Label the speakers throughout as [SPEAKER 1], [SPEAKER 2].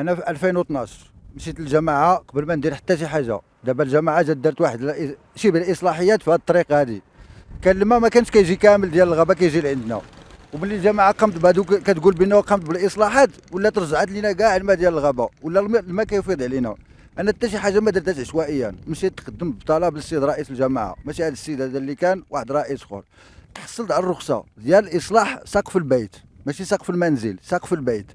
[SPEAKER 1] انا في 2012 مشيت للجماعه قبل ما ندير حتى شي حاجه دابا الجماعه جات دارت واحد شبه الاصلاحيات في هذه الطريق هذه كان الماء ما كانش كيجي كامل ديال الغابه كيجي لعندنا وملي الجماعه قامت بهذوك كتقول بانه قامت بالاصلاحات ولات رجعت لنا كاع الماء ديال الغابه ولا الماء كيفيض علينا انا حتى شي حاجه ما درتهاش عشوائيا مشيت تقدم بطلب للسيد رئيس الجماعه ماشي هذا السيد هذا اللي كان واحد رئيس اخر تحصلت على الرخصه ديال اصلاح سقف البيت ماشي سقف المنزل سقف البيت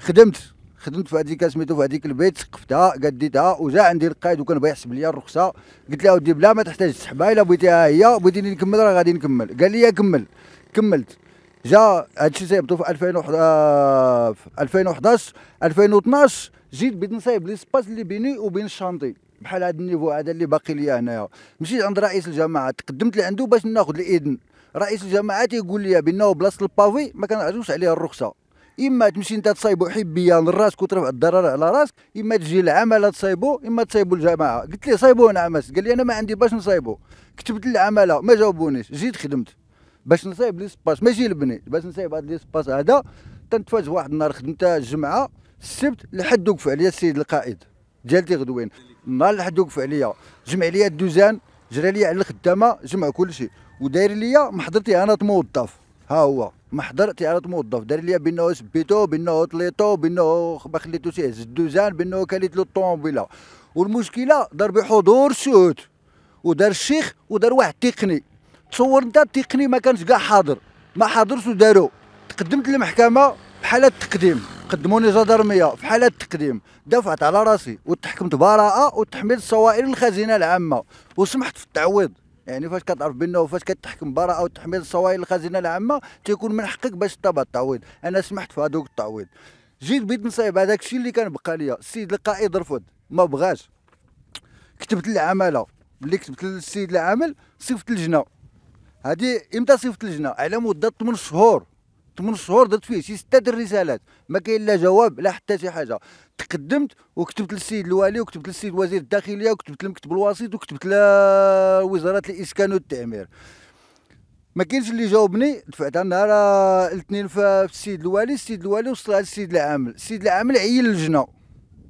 [SPEAKER 1] خدمت خدمت في هذيك سميتو في هذيك البيت سقفتها قديتها وجا عندي القائد وكان بغى يحسب لي الرخصه قلت له اودي بلا ما تحتاج تسحبها الا بغيتيها هي بغيتيني نكمل راه غادي نكمل قال لي كمل كملت جا هادشي صايبته في 2011 2011 2012 جيت بديت نصايب لي سباس اللي بيني وبين الشانطي بحال هذا النيفو هذا اللي باقي ليا هنايا مشيت عند رئيس الجماعه تقدمت لعندو باش ناخذ الاذن رئيس الجماعه تيقول لي بانه بلاصه البافي ما كنعرفوش عليها الرخصه اما تمشي انت تصايبو حبيا لراسك وترفع الضرر على راسك اما تجي العماله تصايبو اما تصايبو الجماعه قلت ليه صايبو نعمس قال لي انا ما عندي باش نصايبو كتبت للعماله ما جاوبونيش جيت خدمت باش نصايب لي سباس ماشي لبني باش نصايب هذا لي سباس هذا تنتفاج واحد النهار خدمتها الجمعه السبت لحد وقف عليا السيد القائد ديالتي غدوين النهار لحد وقف عليا جمع عليا الدوزان جرى لي على الخدامه جمع كل شيء وداير ليا محضرتي انا موظف ها هو محضر تيارات موظف دار ليا بانه سبيتو بانه طليتو بانه ما خليتوش يهز الدوزان بانه كليت له الطوموبيله والمشكله دار بحضور سوت ودار الشيخ ودار واحد تقني تصور انت التقني ما كانش كاع حاضر ما حاضرش ودارو تقدمت للمحكمه بحالة التقديم قدموني جدرميه في حالة التقديم دافعت على راسي وتحكمت براءه وتحميل الصوائل الخزينه العامه وسمحت في التعويض يعني فاش كتعرف بنا وفاش كتحكم براءه او تحميل الصواري الخزينه العامه تيكون من حقك باش تطلب التعويض انا سمحت في هذوك التعويض جيت بيت نصيب هذاك الشيء اللي كان بقى ليا السيد القائد رفض ما بغاش كتبت العماله ملي كتبت للسيد العامل صيفط لجنه هذه امتى صيفط لجنه على مده 8 شهور ثمان شهور درت فيه شي سته د الرسالات ما كاين لا جواب لا حتى شي حاجه تقدمت وكتبت للسيد الوالي وكتبت للسيد وزير الداخليه وكتبت لمكتب الوسيط وكتبت لوزاره الاسكان والتعمير ما كاينش اللي جاوبني دفعت النهار الاثنين في السيد الوالي السيد الوالي وصل على السيد العامل السيد العامل عيل اللجنه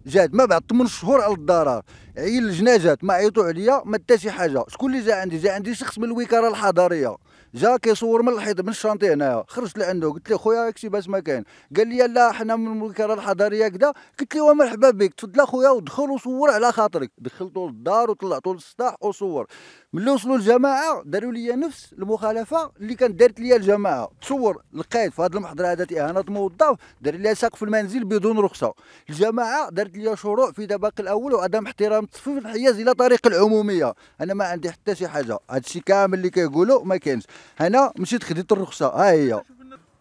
[SPEAKER 1] جات ما بعد 8 شهور على الضرر عيل الجنازات ما عيطوا عليا ما حتى شي حاجه شكون اللي جا عندي جا عندي شخص من الوكاله الحضريه جا كيصور من الحيط من الشانطي هنايا خرجت لعنده قلت له خويا راك باش باس ما كاين قال لي لا حنا من الوكاله الحضريه كذا قلت له مرحبا بك تفضل اخويا ودخل وصور على خاطرك دخلته للدار وطلعته للسطاح وصور ملي وصلوا الجماعه داروا لي نفس المخالفه اللي كانت دارت لي الجماعه تصور لقيت في هذه المحضره هذا اهانه موظف دار لي ساق في المنزل بدون رخصه الجماعه دارت لي شروع في دباق الاول وعدم احترام متصفين الحياز الى طريق العموميه انا ما عندي حتى شي حاجه هادشي كامل اللي كيقولوا ما كاينش انا مشيت خديت الرخصه ها هي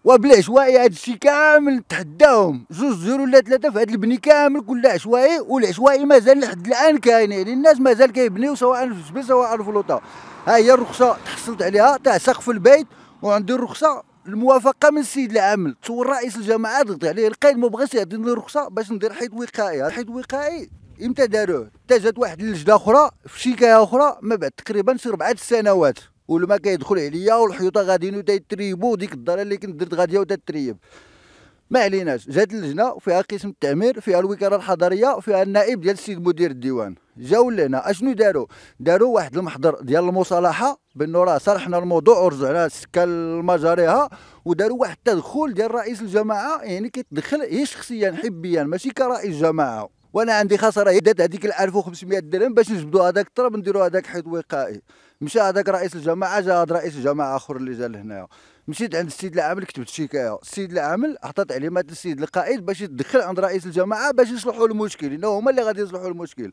[SPEAKER 1] وبلا عشوائي هذا الشيء كامل تحداهم جوج زير ولا ثلاثه في هذا البني كامل كله عشوائي والعشوائي مازال لحد الان كاين يعني الناس مازال كيبنيو سواء في جبل سواء في لوطا ها هي الرخصه تحصلت عليها تاع سقف البيت وعندي الرخصه الموافقه من السيد العامل تصور رئيس الجماعه ضغط عليه القايد ما بغاش يعطيني الرخصه باش ندير حيط وقائي حيط وقائي امتى داروه تجد واحد اللجنه اخرى في شكايه اخرى ما بعد تقريبا شي ربعه السنوات والما كيدخل عليا والحيوطه غاديين تيتريبو ديك الدار اللي كنت درت غاديه وتتريب ما عليناش جات اللجنه وفيها قسم التعمير فيها الوكاله الحضريه وفيها النائب ديال السيد مدير الديوان جاو لهنا اشنو داروا داروا واحد المحضر ديال المصالحه بانه راه صرحنا الموضوع ورجعنا السكه لمجاريها وداروا واحد التدخل ديال رئيس الجماعه يعني كيتدخل هي شخصيا حبيا ماشي كرئيس جماعه وانا عندي خساره دات هذيك 1500 درهم باش نجبدوا هذاك الطرب نديروا هذاك حيط وقائي مشى هذاك رئيس الجماعه جا هذا رئيس الجماعه اخر اللي جا لهنايا مشيت عند السيد العامل كتبت شكايه السيد العامل عليه تعليمات للسيد القائد باش يدخل عند رئيس الجماعه باش يصلحوا المشكل انه هما اللي غادي يصلحوا المشكل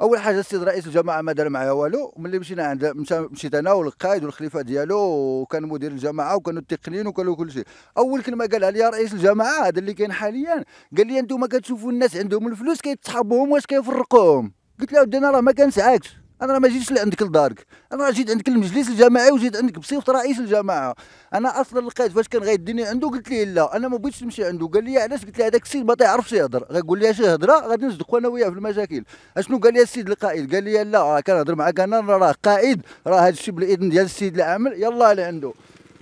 [SPEAKER 1] اول حاجه السيد رئيس الجماعه ما دار معايا والو ملي مشينا عند مشيت انا والقائد والخليفه ديالو وكان مدير الجماعه وكانوا التقنيين وكانوا كل شيء اول كلمه قالها لي رئيس الجماعه هذا اللي كاين حاليا قال لي انتم كتشوفوا الناس عندهم الفلوس كيتصحابوهم واش كيفرقوهم قلت له ودي انا راه ما كنسعاكش انا ما جيتش لعندك لدارك انا جيت عندك المجلس الجماعي وجيت عندك بصفه رئيس الجماعه انا اصلا لقيت فاش كان غيديني عنده قلت ليه لا انا ما بغيتش نمشي عنده قال لي علاش قلت له هذاك السيد ما تيعرفش يهضر غيقول لي شي هضره غادي نصدقوا انا وياه في المشاكل اشنو قال لي السيد القائد قال لي لا كنهضر معاك انا راه قائد راه هذا الشيء بالاذن ديال السيد العامل يلا على عنده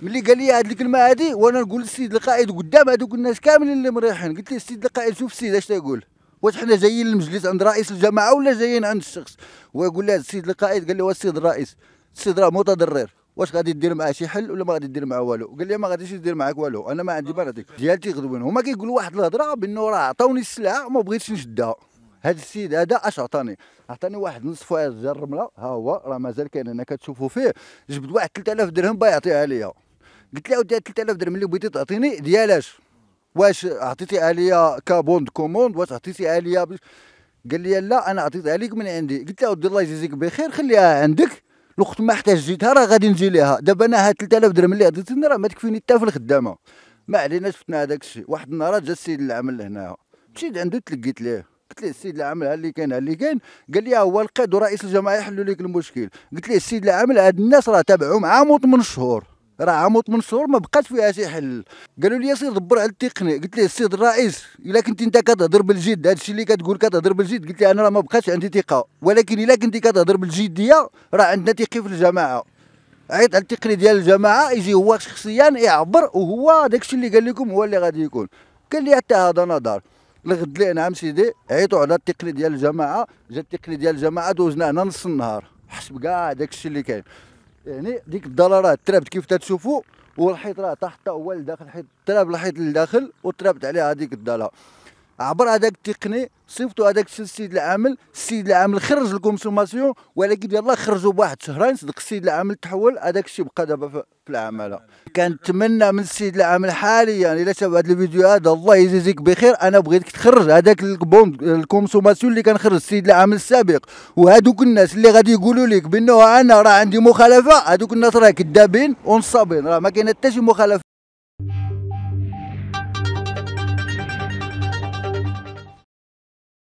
[SPEAKER 1] ملي قال لي هاد الكلمه هادي وانا نقول للسيد القائد قدام هذوك الناس كاملين اللي مريحين قلت ليه السيد القائد شوف السيد اش تيقول واش حنا جايين للمجلس عند رئيس الجماعه ولا جايين عند الشخص ويقول له السيد القائد قال له السيد الرئيس السيد راه متضرر واش غادي دير معاه شي حل ولا ما غادي دير معاه والو قال لي ما غاديش دير معاك والو انا ما عندي ما ديالتي غدوين هما كيقولوا واحد الهضره بانه راه عطاوني السلعه ما بغيتش نشدها هذا السيد هذا اش عطاني عطاني واحد نص فؤاد ديال الرمله ها هو راه مازال كاين هنا كتشوفوا فيه جبد واحد 3000 درهم باغي يعطيها ليا قلت له 3000 درهم اللي بغيتي تعطيني ديالاش واش عطيتيها ليا كابوند كوموند واش عطيتيها ليا قال لي لا انا عطيتها لك من عندي قلت له ودي الله يجزيك بخير خليها عندك الوقت ما احتاجيتها راه غادي نجي ليها دابا انا هاد 3000 درهم اللي عطيتني راه ما تكفيني حتى في الخدامه ما علينا شفنا هذاك الشيء واحد النهار جا السيد العمل لهنا مشيت عنده تلقيت ليه قلت ليه السيد العامل ها اللي كان ها اللي كان قال لي هو القيد ورئيس الجماعه يحلوا لك المشكل قلت ليه السيد العامل هاد الناس راه تابعوا معاه موت من شهور راه عمود منصور ما بقاش فيها شي حل قالوا لي سير دبر على التقني قلت ليه السيد الرئيس الا كنت انت كتهضر بالجد هذا الشيء اللي كتقول كتهضر بالجد قلت ليه انا راه ما بقاش عندي ثقه ولكن الا كنت كتهضر بالجديه راه عندنا ثقه في الجماعه عيط على التقني ديال الجماعه يجي هو شخصيا يعبر وهو داك الشيء اللي قال لكم هو اللي غادي يكون قال لي حتى هذا نظر الغد لي نعم سيدي عيطوا على التقني ديال الجماعه جا التقني ديال الجماعه دوزنا هنا نص النهار حسب كاع داك الشيء اللي كاين يعني ديك الضاله راه ترابت كيف تتشوفوا والحيط راه تحت هو لداخل حيط تراب الحيط لداخل وترابت عليها هذيك الضاله عبر هذاك التقني صيفطوا هذاك السيد العامل السيد العامل خرج الكونسوماسيون ولكن يلاه خرجوا بواحد شهرين صدق السيد العامل تحول هذاك الشيء بقى دابا في العماله كنتمنى من السيد العامل حاليا يعني الى شاف هذا الفيديو هذا الله يجازيك بخير انا بغيتك تخرج هذاك البوند الكونسوماسيون اللي كان خرج السيد العامل السابق وهذوك الناس اللي غادي يقولوا لك بانه انا راه عندي مخالفه هذوك الناس راه كذابين ونصابين راه ما كاين حتى شي مخالفه